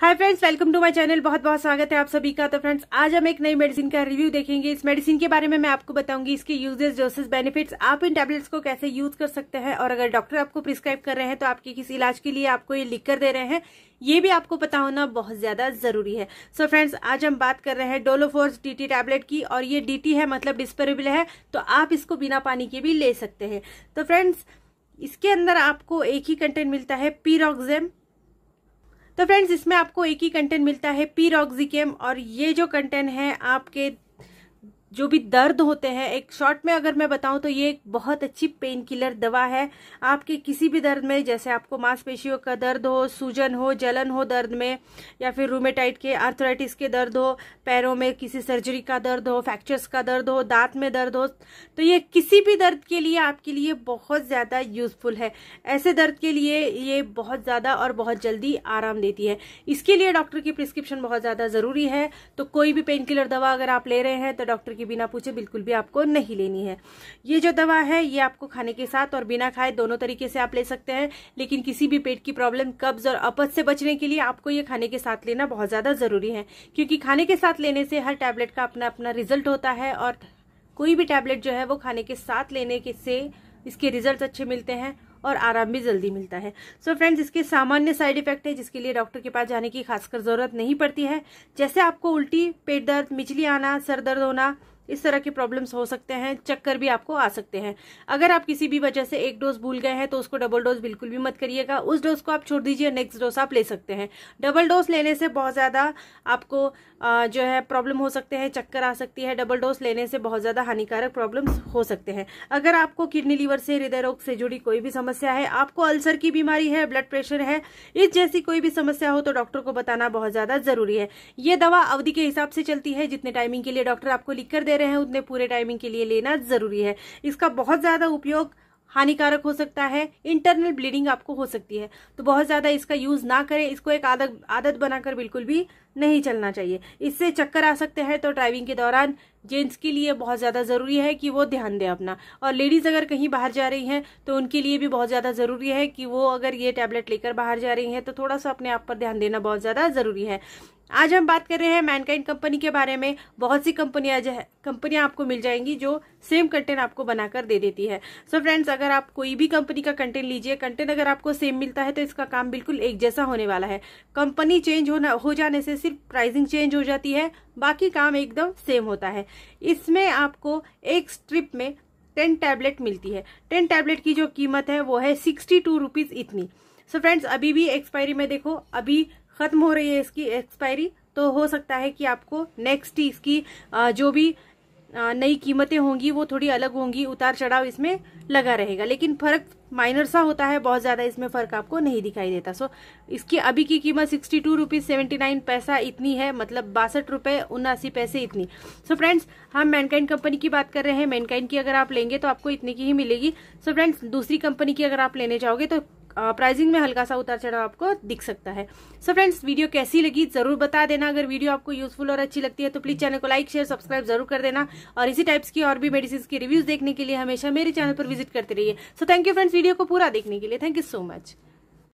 hi friends welcome to my channel बहुत बहुत स्वागत है आप सभी का तो फ्रेंड्स आज हम एक नई मेडिसिन का रिव्यू देखेंगे इस मेडिसिन के बारे में मैं आपको बताऊंगी इसके यूजेस डोसेस बेनिफिट्स आप इन टैबलेट्स को कैसे यूज कर सकते हैं और अगर डॉक्टर आपको प्रिस्क्राइब कर रहे हैं तो आपके किसी इलाज के लिए आपको ये लिख कर दे रहे हैं ये भी आपको पता होना बहुत ज्यादा जरूरी है सो so फ्रेंड्स आज हम बात कर रहे हैं डोलोफोर्स डीटी टैबलेट की और ये डीटी है मतलब डिस्पेरेबल है तो आप इसको बिना पानी के भी ले सकते हैं तो फ्रेंड्स इसके अंदर आपको एक ही कंटेंट मिलता है पीरोक्जेम तो फ्रेंड्स इसमें आपको एक ही कंटेंट मिलता है पी और ये जो कंटेंट है आपके जो भी दर्द होते हैं एक शॉर्ट में अगर मैं बताऊं तो ये एक बहुत अच्छी पेन किलर दवा है आपके किसी भी दर्द में जैसे आपको मांसपेशियों का दर्द हो सूजन हो जलन हो दर्द में या फिर रूमेटाइट के आर्थराइटिस के दर्द हो पैरों में किसी सर्जरी का दर्द हो फ्रैक्चर्स का दर्द हो दांत में दर्द हो तो ये किसी भी दर्द के लिए आपके लिए बहुत ज़्यादा यूज़फुल है ऐसे दर्द के लिए ये बहुत ज़्यादा और बहुत जल्दी आराम देती है इसके लिए डॉक्टर की प्रिस्क्रिप्शन बहुत ज़्यादा ज़रूरी है तो कोई भी पेन किलर दवा अगर आप ले रहे हैं तो डॉक्टर के बिना पूछे बिल्कुल भी आपको नहीं लेनी है ये जो दवा है ये आपको खाने के साथ और बिना खाए दोनों तरीके से आप ले सकते हैं लेकिन किसी भी पेट की प्रॉब्लम कब्ज और अपज से बचने के लिए आपको ये खाने के साथ लेना बहुत ज़्यादा ज़रूरी है क्योंकि खाने के साथ लेने से हर टैबलेट का अपना अपना रिजल्ट होता है और कोई भी टैबलेट जो है वो खाने के साथ लेने के से इसके रिजल्ट अच्छे मिलते हैं और आराम भी जल्दी मिलता है सो so फ्रेंड्स इसके सामान्य साइड इफेक्ट है जिसके लिए डॉक्टर के पास जाने की खासकर ज़रूरत नहीं पड़ती है जैसे आपको उल्टी पेट दर्द मिचली आना सर दर्द होना इस तरह के प्रॉब्लम्स हो सकते हैं चक्कर भी आपको आ सकते हैं अगर आप किसी भी वजह से एक डोज भूल गए हैं तो उसको डबल डोज बिल्कुल भी मत करिएगा उस डोज को आप छोड़ दीजिए नेक्स्ट डोज आप ले सकते हैं डबल डोज लेने से बहुत ज़्यादा आपको आ, जो है प्रॉब्लम हो सकते हैं चक्कर आ सकती है डबल डोज लेने से बहुत ज़्यादा हानिकारक प्रॉब्लम्स हो सकते हैं अगर आपको किडनी लीवर से हृदय रोग से जुड़ी कोई भी समस्या है आपको अल्सर की बीमारी है ब्लड प्रेशर है इस जैसी कोई भी समस्या हो तो डॉक्टर को बताना बहुत ज़्यादा ज़रूरी है ये दवा अवधि के हिसाब से चलती है जितने टाइमिंग के लिए डॉक्टर आपको लिख कर दे रहे हैं उतने पूरे टाइमिंग के लिए लेना जरूरी है इसका बहुत ज्यादा उपयोग हानिकारक हो सकता है इंटरनल ब्लीडिंग आपको हो सकती है तो बहुत ज्यादा इसका यूज ना करें इसको एक आदत आदत बनाकर बिल्कुल भी नहीं चलना चाहिए इससे चक्कर आ सकते हैं तो ड्राइविंग के दौरान जेंट्स के लिए बहुत ज़्यादा ज़रूरी है कि वो ध्यान दें अपना और लेडीज़ अगर कहीं बाहर जा रही हैं तो उनके लिए भी बहुत ज़्यादा ज़रूरी है कि वो अगर ये टैबलेट लेकर बाहर जा रही हैं तो थोड़ा सा अपने आप पर ध्यान देना बहुत ज़्यादा ज़रूरी है आज हम बात कर रहे हैं मैनकाइंड कंपनी के बारे में बहुत सी कंपनियां कंपनियां आपको मिल जाएंगी जो सेम कंटेंट आपको बनाकर दे देती है सो so फ्रेंड्स अगर आप कोई भी कंपनी का कंटेंट लीजिए कंटेंट अगर आपको सेम मिलता है तो इसका काम बिल्कुल एक जैसा होने वाला है कंपनी चेंज होना हो जाने से सिर्फ प्राइसिंग चेंज हो जाती है बाकी काम एकदम सेम होता है इसमें आपको एक स्ट्रिप में टेन टैबलेट मिलती है टेन टैबलेट की जो कीमत है वो है सिक्सटी टू रुपीज़ इतनी सो so फ्रेंड्स अभी भी एक्सपायरी में देखो अभी ख़त्म हो रही है इसकी एक्सपायरी तो हो सकता है कि आपको नेक्स्ट इसकी जो भी नई कीमतें होंगी वो थोड़ी अलग होंगी उतार चढ़ाव इसमें लगा रहेगा लेकिन फर्क माइनर सा होता है बहुत ज़्यादा इसमें फ़र्क आपको नहीं दिखाई देता सो इसकी अभी की कीमत sixty two rupees seventy nine पैसा इतनी है मतलब बासठ रुपए उन्नासी पैसे इतनी सो so फ्रेंड्स हम मैनकाइंड कंपनी की बात कर रहे हैं मैनकाइंड की अगर आप लेंगे तो आपको इतने की ही मिलेगी सो so फ्रेंड्स दूसरी कंपनी की अगर आप लेने जाओगे तो प्राइसिंग में हल्का सा उतार चढ़ाव आपको दिख सकता है सो so फ्रेंड्स वीडियो कैसी लगी जरूर बता देना अगर वीडियो आपको यूजफुल और अच्छी लगती है तो प्लीज चैनल को लाइक शेयर सब्सक्राइब जरूर कर देना और इसी टाइप्स की और भी मेडिसिन की रिव्यूज देखने के लिए हमेशा मेरे चैनल पर विजिट करते रहिए so thank you friends video को पूरा देखने के लिए थैंक यू सो मच